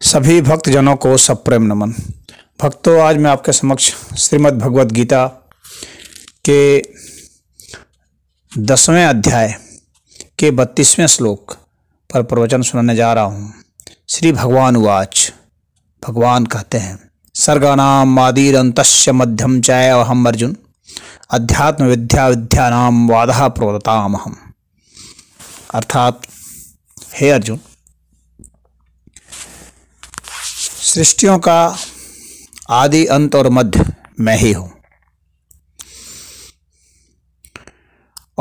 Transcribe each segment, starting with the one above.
सभी भक्तजनों को सप्रेम नमन भक्तों आज मैं आपके समक्ष श्रीमद् भगवद गीता के दसवें अध्याय के बत्तीसवें श्लोक पर प्रवचन सुनाने जा रहा हूँ श्री भगवान उवाच भगवान कहते हैं सर्गानाम आदिर अंतस्य मध्यम चाय अहम अर्जुन अध्यात्म विद्या विद्यानाम वादा प्रोदताम अहम अर्थात हे अर्जुन सृष्टियों का आदि अंत और मध्य मैं ही हूँ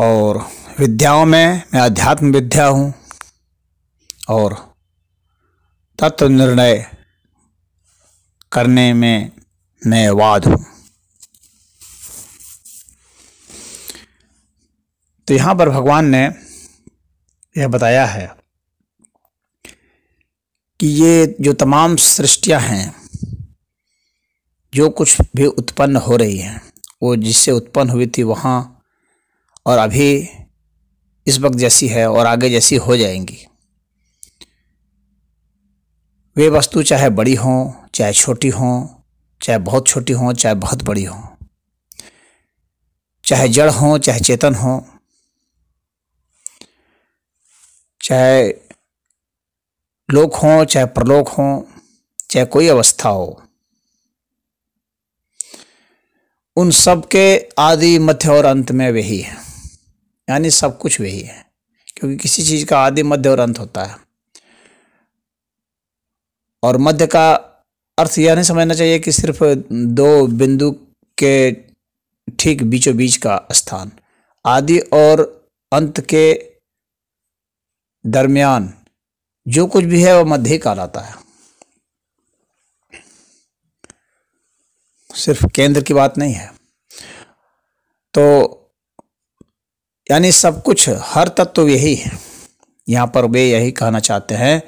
और विद्याओं में मैं अध्यात्म विद्या हूँ और तत्व निर्णय करने में मैं वाद हूँ तो यहाँ पर भगवान ने यह बताया है कि ये जो तमाम सृष्टियाँ हैं जो कुछ भी उत्पन्न हो रही हैं वो जिससे उत्पन्न हुई थी वहाँ और अभी इस वक्त जैसी है और आगे जैसी हो जाएंगी वे वस्तु चाहे बड़ी हों चाहे छोटी हों चाहे बहुत छोटी हों चाहे बहुत बड़ी हों चाहे जड़ हों चाहे चेतन हों चाहे लोक हों चाहे प्रलोक हों चाहे कोई अवस्था हो उन सब के आदि मध्य और अंत में वही है यानी सब कुछ वही है क्योंकि किसी चीज़ का आदि मध्य और अंत होता है और मध्य का अर्थ यह नहीं समझना चाहिए कि सिर्फ दो बिंदु के ठीक बीचों बीच का स्थान आदि और अंत के दरमियान जो कुछ भी है वह मध्य कहलाता है सिर्फ केंद्र की बात नहीं है तो यानी सब कुछ हर तत्व यही है यहाँ पर वे यही कहना चाहते हैं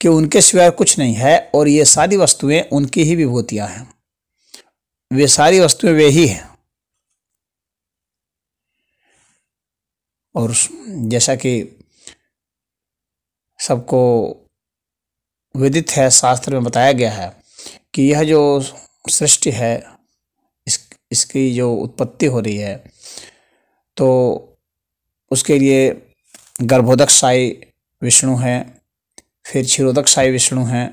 कि उनके सिवाय कुछ नहीं है और ये सारी वस्तुएं उनकी ही विभूतियां हैं वे सारी वस्तुएं वे ही हैं और जैसा कि सबको विदित है शास्त्र में बताया गया है कि यह जो सृष्टि है इस इसकी जो उत्पत्ति हो रही है तो उसके लिए गर्भोदक साई विष्णु हैं फिर क्षीरोदक साई विष्णु हैं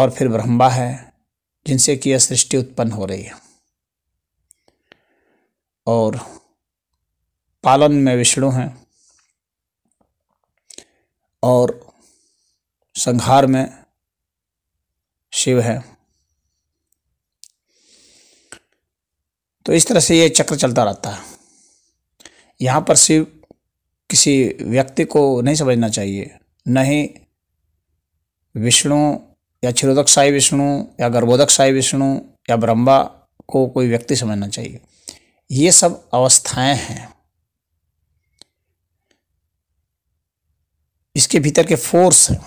और फिर ब्रह्मा है जिनसे कि यह सृष्टि उत्पन्न हो रही है और पालन में विष्णु हैं और संहार में शिव है तो इस तरह से ये चक्र चलता रहता है यहाँ पर शिव किसी व्यक्ति को नहीं समझना चाहिए न ही विष्णु या क्षिरोदक साई विष्णु या गर्भोदक साई विष्णु या ब्रह्मा को कोई व्यक्ति समझना चाहिए ये सब अवस्थाएं हैं इसके भीतर के फोर्स हैं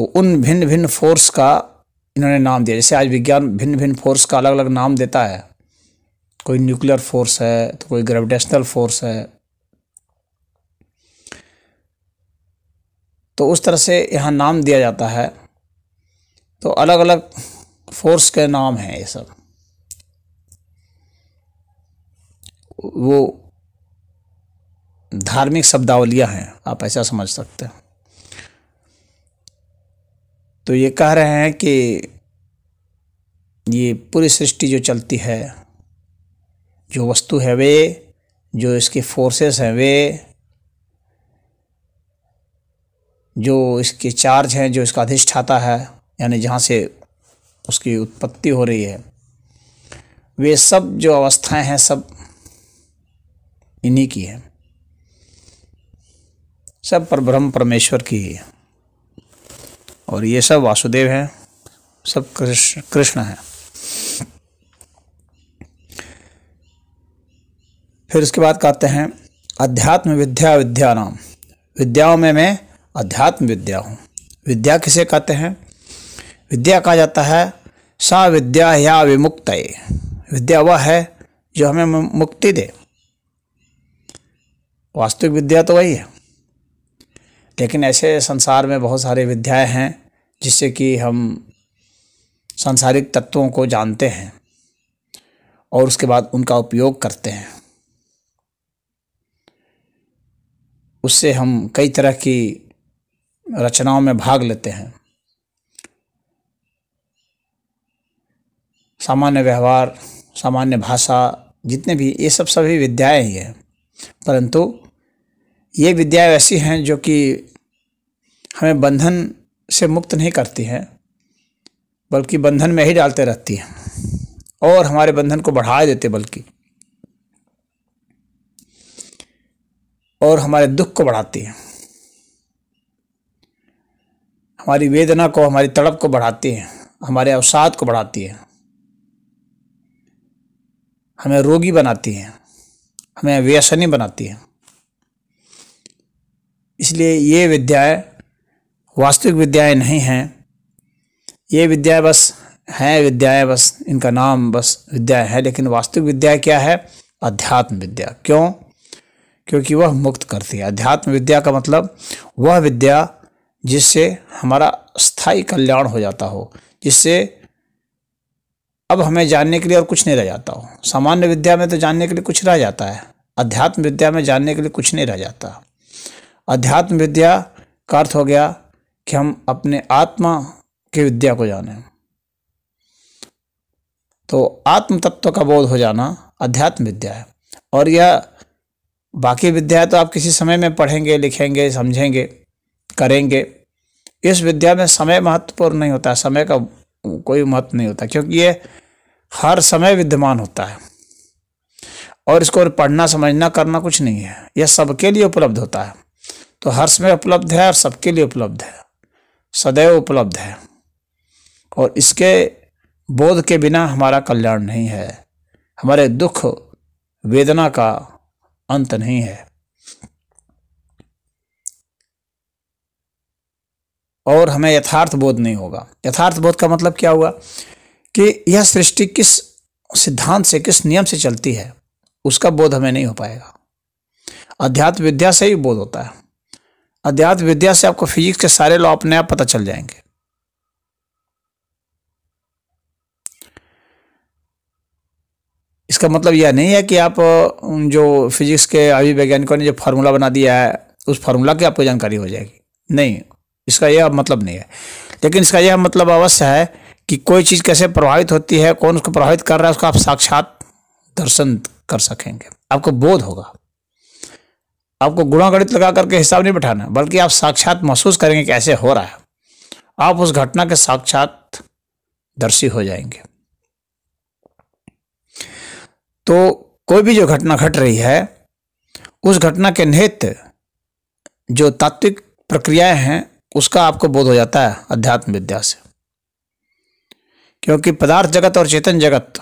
तो उन भिन्न भिन्न फोर्स का इन्होंने नाम दिया जैसे आज विज्ञान भिन्न भिन्न फोर्स का अलग अलग नाम देता है कोई न्यूक्लियर फोर्स है तो कोई ग्रेविटेशनल फोर्स है तो उस तरह से यहाँ नाम दिया जाता है तो अलग अलग फोर्स के नाम हैं ये सब वो धार्मिक शब्दावलियाँ हैं आप ऐसा समझ सकते हैं तो ये कह रहे हैं कि ये पूरी सृष्टि जो चलती है जो वस्तु है वे जो इसके फोर्सेस हैं वे जो इसके चार्ज हैं जो इसका अधिष्ठाता है यानी जहाँ से उसकी उत्पत्ति हो रही है वे सब जो अवस्थाएं हैं सब इन्हीं की हैं सब पर ब्रह्म परमेश्वर की है और ये सब वासुदेव हैं सब कृष्ण कृष्ण हैं फिर उसके बाद कहते हैं अध्यात्म विद्या विद्या नाम विद्याओं में मैं अध्यात्म विद्या हूँ विद्या किसे कहते हैं विद्या कहा जाता है सा विद्या या विमुक्त विद्या वह है जो हमें मुक्ति दे वास्तविक विद्या तो वही है लेकिन ऐसे संसार में बहुत सारे विद्याएं हैं जिससे कि हम सांसारिक तत्वों को जानते हैं और उसके बाद उनका उपयोग करते हैं उससे हम कई तरह की रचनाओं में भाग लेते हैं सामान्य व्यवहार सामान्य भाषा जितने भी ये सब सभी विद्याएं ही हैं परंतु ये विद्याएं ऐसी हैं जो कि हमें बंधन से मुक्त नहीं करती हैं बल्कि बंधन में ही डालते रहती हैं और हमारे बंधन को बढ़ा देते बल्कि और हमारे दुख को बढ़ाती हैं हमारी वेदना को हमारी तड़प को बढ़ाती हैं हमारे अवसाद को बढ़ाती हैं हमें रोगी बनाती हैं हमें व्यसनी बनाती हैं इसलिए ये विद्याएं वास्तविक विद्याएं नहीं हैं ये विद्याएं बस हैं विद्याएं बस इनका नाम बस विद्या है लेकिन वास्तविक विद्या क्या है अध्यात्म विद्या क्यों क्योंकि वह मुक्त करती है अध्यात्म विद्या का मतलब वह विद्या जिससे हमारा स्थायी कल्याण हो जाता हो जिससे अब हमें जानने के लिए और कुछ नहीं रह जाता हो सामान्य विद्या में तो जानने के लिए कुछ रह जाता है अध्यात्म विद्या में जानने के लिए कुछ नहीं रह जाता अध्यात्म विद्या का अर्थ हो गया कि हम अपने आत्मा की विद्या को जाने तो आत्म तत्व का बोध हो जाना अध्यात्म विद्या है और यह बाकी विद्या तो आप किसी समय में पढ़ेंगे लिखेंगे समझेंगे करेंगे इस विद्या में समय महत्वपूर्ण नहीं होता समय का कोई महत्व नहीं होता क्योंकि ये हर समय विद्यमान होता है और इसको पढ़ना समझना करना कुछ नहीं है यह सबके लिए उपलब्ध होता है तो हर्ष में उपलब्ध है और सबके लिए उपलब्ध है सदैव उपलब्ध है और इसके बोध के बिना हमारा कल्याण नहीं है हमारे दुख वेदना का अंत नहीं है और हमें यथार्थ बोध नहीं होगा यथार्थ बोध का मतलब क्या हुआ कि यह सृष्टि किस सिद्धांत से किस नियम से चलती है उसका बोध हमें नहीं हो पाएगा अध्यात्म विद्या से ही बोध होता है अध्यात्म विद्या से आपको फिजिक्स के सारे लॉ अपने आप पता चल जाएंगे इसका मतलब यह नहीं है कि आप जो फिजिक्स के अभी वैज्ञानिकों ने जो फार्मूला बना दिया है उस फार्मूला की आपको जानकारी हो जाएगी नहीं इसका यह मतलब नहीं है लेकिन इसका यह मतलब अवश्य है कि कोई चीज़ कैसे प्रभावित होती है कौन उसको प्रभावित कर रहा है उसका आप साक्षात दर्शन कर सकेंगे आपको बोध होगा आपको गुणा गणित लगा करके हिसाब नहीं बैठाना बल्कि आप साक्षात महसूस करेंगे कि ऐसे हो रहा है आप उस घटना के साक्षात दर्शी हो जाएंगे तो कोई भी जो घटना घट रही है उस घटना के निहित जो तात्विक प्रक्रियाएं हैं उसका आपको बोध हो जाता है अध्यात्म विद्या से क्योंकि पदार्थ जगत और चेतन जगत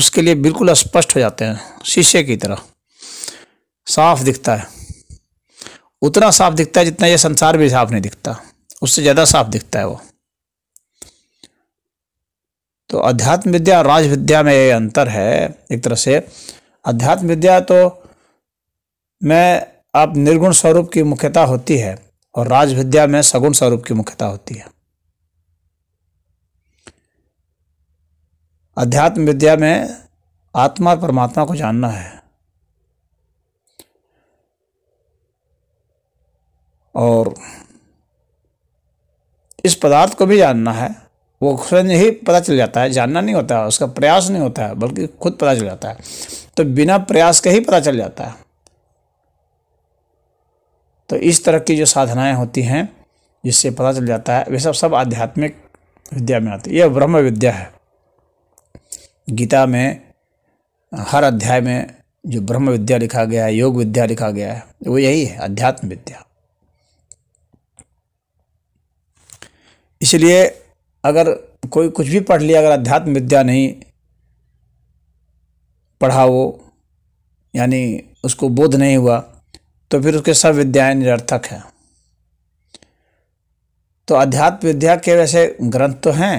उसके लिए बिल्कुल स्पष्ट हो जाते हैं शिष्य की तरह साफ दिखता है उतना साफ दिखता है जितना यह संसार भी साफ नहीं दिखता उससे ज़्यादा साफ दिखता है वो तो अध्यात्म विद्या और राज विद्या में ये अंतर है एक तरह से अध्यात्म विद्या तो में आप निर्गुण स्वरूप की मुख्यता होती है और राज विद्या में सगुण स्वरूप की मुख्यता होती है अध्यात्म विद्या में आत्मा परमात्मा को जानना है और इस पदार्थ को भी जानना है वो स्वयं ही पता चल जाता है जानना नहीं होता है उसका प्रयास नहीं होता है बल्कि खुद पता चल जाता है तो बिना प्रयास के ही पता चल जाता है तो इस तरह की जो साधनाएं होती हैं जिससे पता चल जाता है वे सब सब आध्यात्मिक विद्या में आती है यह ब्रह्म विद्या है गीता में हर अध्याय में जो ब्रह्म विद्या लिखा गया है योग विद्या लिखा गया है वो यही है अध्यात्म विद्या इसलिए अगर कोई कुछ भी पढ़ लिया अगर अध्यात्म विद्या नहीं पढ़ा वो यानी उसको बोध नहीं हुआ तो फिर उसके सब विद्याएं निरर्थक हैं तो अध्यात्म विद्या के वैसे ग्रंथ तो हैं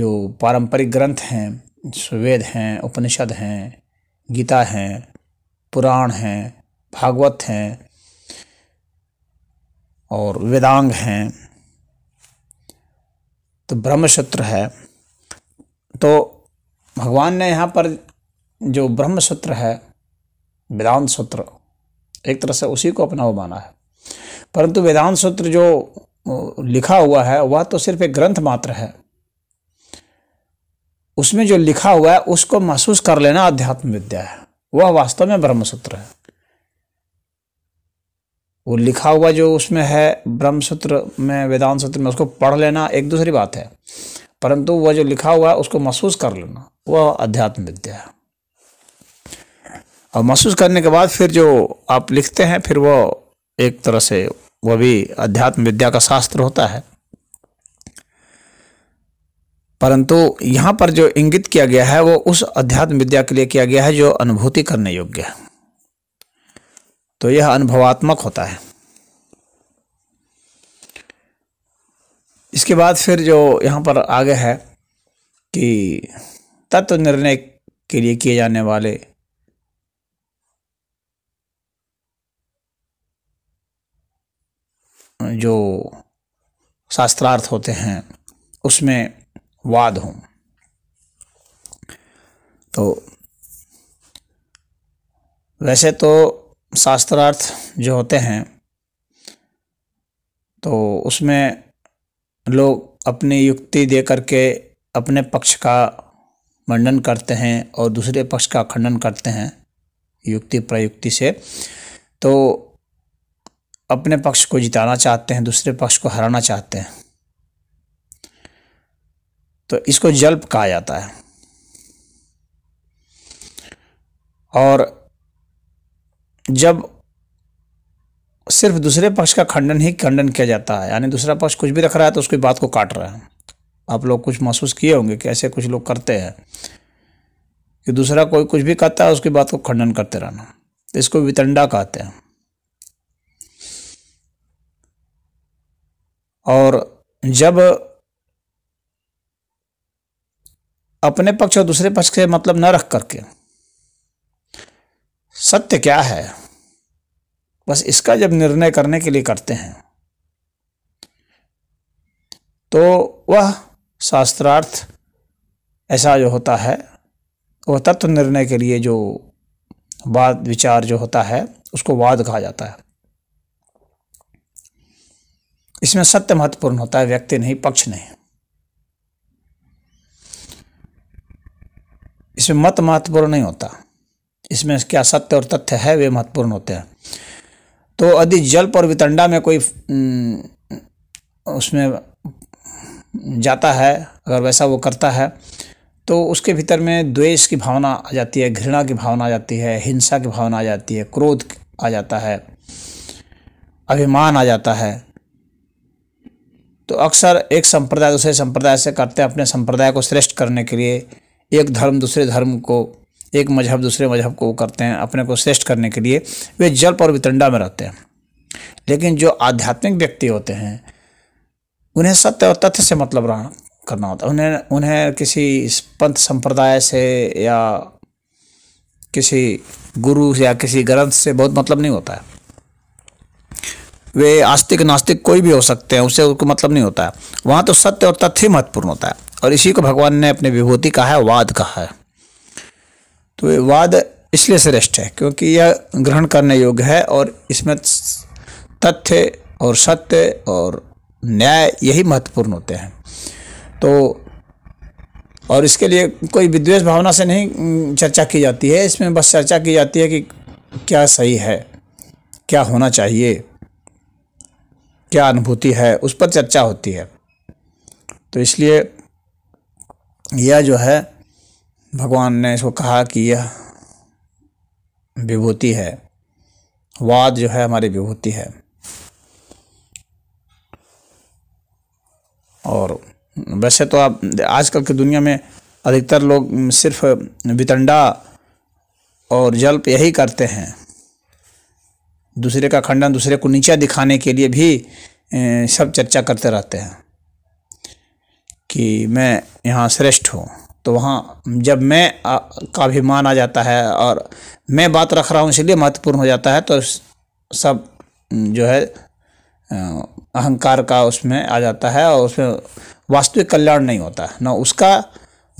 जो पारंपरिक ग्रंथ हैं वेद हैं उपनिषद हैं गीता हैं पुराण हैं भागवत हैं और वेदांग हैं तो ब्रह्मसूत्र है तो भगवान ने यहाँ पर जो ब्रह्मसूत्र है वेदांत सूत्र एक तरह से उसी को अपना वो माना है परंतु वेदांत सूत्र जो लिखा हुआ है वह तो सिर्फ एक ग्रंथ मात्र है उसमें जो लिखा हुआ है उसको महसूस कर लेना अध्यात्म विद्या है वह वास्तव में ब्रह्मसूत्र है वो लिखा हुआ जो उसमें है ब्रह्म सूत्र में वेदांत सूत्र में उसको पढ़ लेना एक दूसरी बात है परंतु वह जो लिखा हुआ है उसको महसूस कर लेना वह अध्यात्म विद्या है और महसूस करने के बाद फिर जो आप लिखते हैं फिर वह एक तरह से वह भी अध्यात्म विद्या का शास्त्र होता है परंतु यहाँ पर जो इंगित किया गया है वो उस अध्यात्म विद्या के लिए किया गया है जो अनुभूति करने योग्य है तो यह अनुभवात्मक होता है इसके बाद फिर जो यहाँ पर आगे है कि तत्व निर्णय के लिए किए जाने वाले जो शास्त्रार्थ होते हैं उसमें वाद हों तो वैसे तो शास्त्रार्थ जो होते हैं तो उसमें लोग अपनी युक्ति दे करके अपने पक्ष का मंडन करते हैं और दूसरे पक्ष का खंडन करते हैं युक्ति प्रयुक्ति से तो अपने पक्ष को जिताना चाहते हैं दूसरे पक्ष को हराना चाहते हैं तो इसको जल्प कहा जाता है और जब सिर्फ दूसरे पक्ष का खंडन ही खंडन किया जाता है यानी दूसरा पक्ष कुछ भी रख रहा है तो उसकी बात को काट रहा है आप लोग कुछ महसूस किए होंगे कि ऐसे कुछ लोग करते हैं कि दूसरा कोई कुछ भी कहता है उसकी बात को खंडन करते रहना तो इसको वितंडा कहते हैं और जब अपने पक्ष और दूसरे पक्ष से मतलब न रख करके सत्य क्या है बस इसका जब निर्णय करने के लिए करते हैं तो वह शास्त्रार्थ ऐसा जो होता है वह तत्व निर्णय के लिए जो वाद विचार जो होता है उसको वाद कहा जाता है इसमें सत्य महत्वपूर्ण होता है व्यक्ति नहीं पक्ष नहीं इसमें मत महत्वपूर्ण नहीं होता इसमें क्या सत्य और तथ्य है वे महत्वपूर्ण होते हैं तो यदि जल्प और वितंडा में कोई उसमें जाता है अगर वैसा वो करता है तो उसके भीतर में द्वेष की भावना आ जाती है घृणा की भावना आ जाती है हिंसा की भावना आ जाती है क्रोध आ जाता है अभिमान आ जाता है तो अक्सर एक संप्रदाय दूसरे संप्रदाय से करते हैं अपने संप्रदाय को श्रेष्ठ करने के लिए एक धर्म दूसरे धर्म को एक मजहब दूसरे मजहब को करते हैं अपने को श्रेष्ठ करने के लिए वे जल्प और वितंडा में रहते हैं लेकिन जो आध्यात्मिक व्यक्ति होते हैं उन्हें सत्य और तथ्य से मतलब रहा करना होता है उन्हें उन्हें किसी पंथ संप्रदाय से या किसी गुरु या किसी ग्रंथ से बहुत मतलब नहीं होता है वे आस्तिक नास्तिक कोई भी हो सकते हैं उसे उसको मतलब नहीं होता है वहाँ तो सत्य और तथ्य महत्वपूर्ण होता है और इसी को भगवान ने अपने विभूति कहा है वाद कहा है तो वाद इसलिए श्रेष्ठ है क्योंकि यह ग्रहण करने योग्य है और इसमें तथ्य और सत्य और न्याय यही महत्वपूर्ण होते हैं तो और इसके लिए कोई विद्वेष भावना से नहीं चर्चा की जाती है इसमें बस चर्चा की जाती है कि क्या सही है क्या होना चाहिए क्या अनुभूति है उस पर चर्चा होती है तो इसलिए यह जो है भगवान ने इसको कहा कि यह विभूति है वाद जो है हमारी विभूति है और वैसे तो आप आजकल की दुनिया में अधिकतर लोग सिर्फ वितंडा और जल्प यही करते हैं दूसरे का खंडन दूसरे को नीचा दिखाने के लिए भी सब चर्चा करते रहते हैं कि मैं यहाँ श्रेष्ठ हूँ तो वहाँ जब मैं का अभिमान आ जाता है और मैं बात रख रहा हूँ इसलिए महत्वपूर्ण हो जाता है तो सब जो है अहंकार का उसमें आ जाता है और उसमें वास्तविक कल्याण नहीं होता है उसका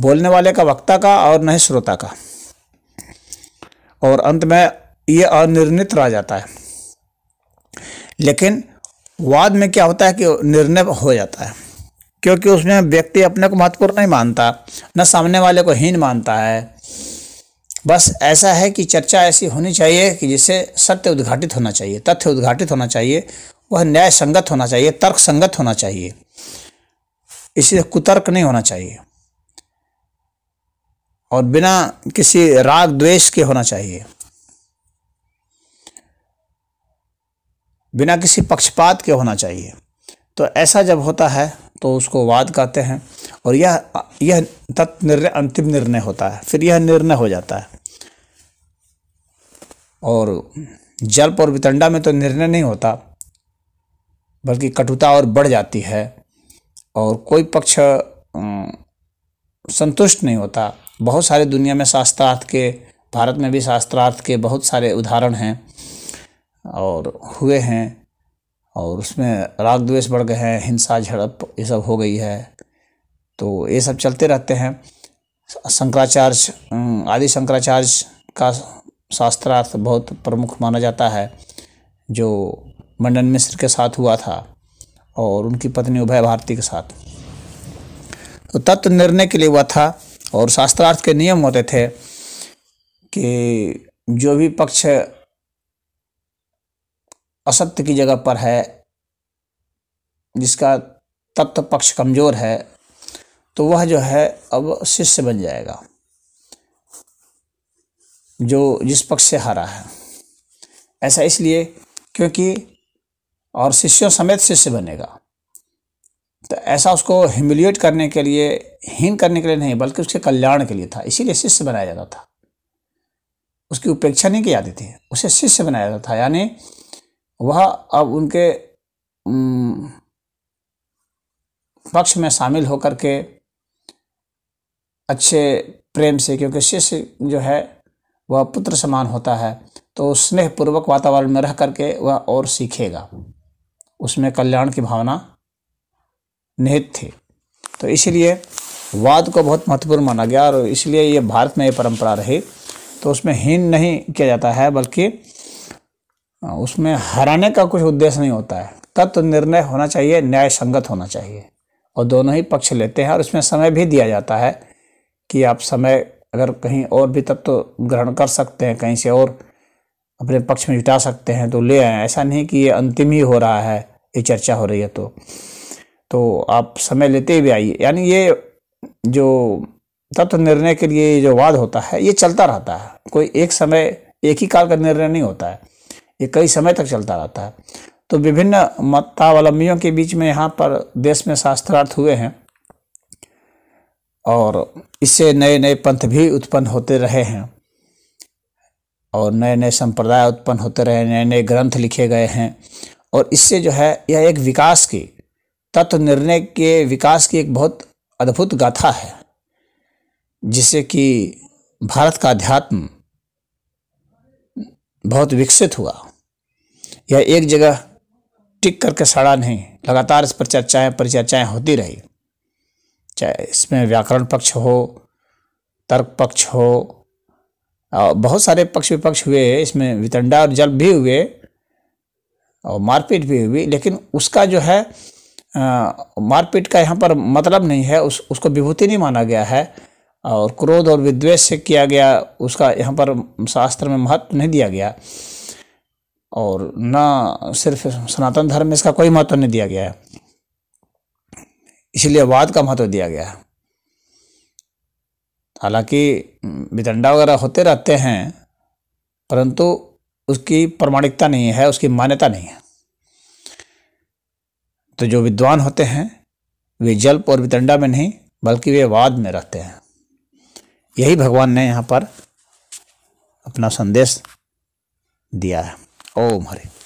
बोलने वाले का वक्ता का और न ही श्रोता का और अंत में ये अनिर्णित रह जाता है लेकिन वाद में क्या होता है कि निर्णय हो जाता है क्योंकि उसमें व्यक्ति अपने को महत्वपूर्ण नहीं मानता न सामने वाले को हीन मानता है बस ऐसा है कि चर्चा ऐसी होनी चाहिए कि जिससे सत्य उद्घाटित होना चाहिए तथ्य उद्घाटित होना चाहिए वह न्याय संगत होना चाहिए तर्क संगत होना चाहिए इसे कुतर्क नहीं होना चाहिए और बिना किसी राग द्वेष के होना चाहिए बिना किसी पक्षपात के होना चाहिए तो ऐसा जब होता है तो उसको वाद कहते हैं और यह यह तत्निर्णय अंतिम निर्णय होता है फिर यह निर्णय हो जाता है और जल्प और वितंडा में तो निर्णय नहीं होता बल्कि कटुता और बढ़ जाती है और कोई पक्ष संतुष्ट नहीं होता बहुत सारे दुनिया में शास्त्रार्थ के भारत में भी शास्त्रार्थ के बहुत सारे उदाहरण हैं और हुए हैं और उसमें राग द्वेष बढ़ गए हैं हिंसा झड़प ये सब हो गई है तो ये सब चलते रहते हैं शंकराचार्य अं, आदि शंकराचार्य का शास्त्रार्थ बहुत प्रमुख माना जाता है जो मंडन मिश्र के साथ हुआ था और उनकी पत्नी उभय भारती के साथ तो तत्व निर्णय के लिए हुआ था और शास्त्रार्थ के नियम होते थे कि जो भी पक्ष असत्य की जगह पर है जिसका तत्व पक्ष कमज़ोर है तो वह जो है अब शिष्य बन जाएगा जो जिस पक्ष से हारा है ऐसा इसलिए क्योंकि और शिष्यों समेत शिष्य बनेगा तो ऐसा उसको ह्यूमिलिएट करने के लिए हीन करने के लिए नहीं बल्कि उसके कल्याण के लिए था इसीलिए शिष्य बनाया जाता था उसकी उपेक्षा नहीं की जाती थी उसे शिष्य बनाया जाता था यानी वह अब उनके पक्ष में शामिल होकर के अच्छे प्रेम से क्योंकि शिष्य जो है वह पुत्र समान होता है तो स्नेहपूर्वक वातावरण में रह करके वह और सीखेगा उसमें कल्याण की भावना निहित थी तो इसीलिए वाद को बहुत महत्वपूर्ण माना गया और इसलिए ये भारत में ये परंपरा रही तो उसमें हीन नहीं किया जाता है बल्कि उसमें हराने का कुछ उद्देश्य नहीं होता है तत्व निर्णय होना चाहिए न्याय संगत होना चाहिए और दोनों ही पक्ष लेते हैं और इसमें समय भी दिया जाता है कि आप समय अगर कहीं और भी तत्व तो ग्रहण कर सकते हैं कहीं से और अपने पक्ष में जुटा सकते हैं तो ले आए ऐसा नहीं कि ये अंतिम ही हो रहा है ये चर्चा हो रही है तो तो आप समय लेते हुए आइए यानी ये जो तत्व निर्णय के लिए जो वाद होता है ये चलता रहता है कोई एक समय एक ही काल का निर्णय नहीं होता है ये कई समय तक चलता रहता है तो विभिन्न मतावलंबियों के बीच में यहाँ पर देश में शास्त्रार्थ हुए हैं और इससे नए नए पंथ भी उत्पन्न होते रहे हैं और नए नए संप्रदाय उत्पन्न होते रहे नए नए ग्रंथ लिखे गए हैं और इससे जो है यह एक विकास की तत्व निर्णय के विकास की एक बहुत अद्भुत गाथा है जिससे कि भारत का अध्यात्म बहुत विकसित हुआ यह एक जगह टिक करके सड़ा नहीं लगातार इस पर चर्चाएँ परिचर्चाएँ होती रही चाहे इसमें व्याकरण पक्ष हो तर्क पक्ष हो और बहुत सारे पक्ष विपक्ष हुए इसमें वितंडा और जल भी हुए और मारपीट भी हुई लेकिन उसका जो है मारपीट का यहाँ पर मतलब नहीं है उस उसको विभूति नहीं माना गया है और क्रोध और विद्वेष से किया गया उसका यहाँ पर शास्त्र में महत्व नहीं दिया गया और न सिर्फ सनातन धर्म में इसका कोई महत्व नहीं दिया गया है इसलिए वाद का महत्व दिया गया है हालांकि विदंडा वगैरह होते रहते हैं परंतु उसकी प्रमाणिकता नहीं है उसकी मान्यता नहीं है तो जो विद्वान होते हैं वे जल्प और वितंडा में नहीं बल्कि वे वाद में रहते हैं यही भगवान ने यहाँ पर अपना संदेश दिया है ओम हरे